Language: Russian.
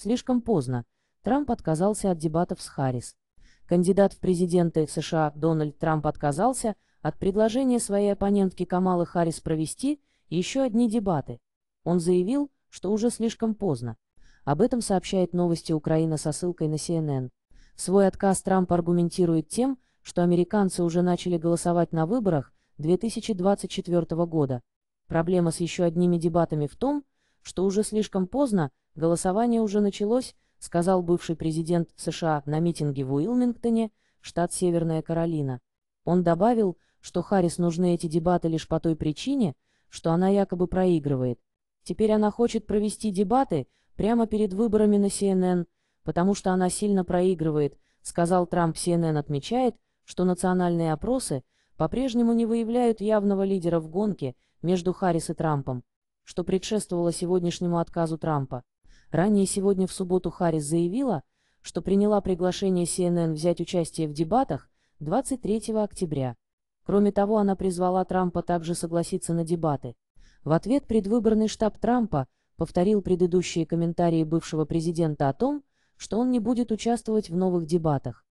Слишком поздно. Трамп отказался от дебатов с Харрис. Кандидат в президенты США Дональд Трамп отказался от предложения своей оппонентки Камалы Харрис провести еще одни дебаты. Он заявил, что уже слишком поздно. Об этом сообщает новости Украина со ссылкой на CNN. Свой отказ Трамп аргументирует тем, что американцы уже начали голосовать на выборах 2024 года. Проблема с еще одними дебатами в том, что уже слишком поздно Голосование уже началось, сказал бывший президент США на митинге в Уилмингтоне, штат Северная Каролина. Он добавил, что Харрис нужны эти дебаты лишь по той причине, что она якобы проигрывает. Теперь она хочет провести дебаты прямо перед выборами на CNN, потому что она сильно проигрывает, сказал Трамп. CNN отмечает, что национальные опросы по-прежнему не выявляют явного лидера в гонке между Харрис и Трампом, что предшествовало сегодняшнему отказу Трампа. Ранее сегодня в субботу Харрис заявила, что приняла приглашение CNN взять участие в дебатах 23 октября. Кроме того, она призвала Трампа также согласиться на дебаты. В ответ предвыборный штаб Трампа повторил предыдущие комментарии бывшего президента о том, что он не будет участвовать в новых дебатах.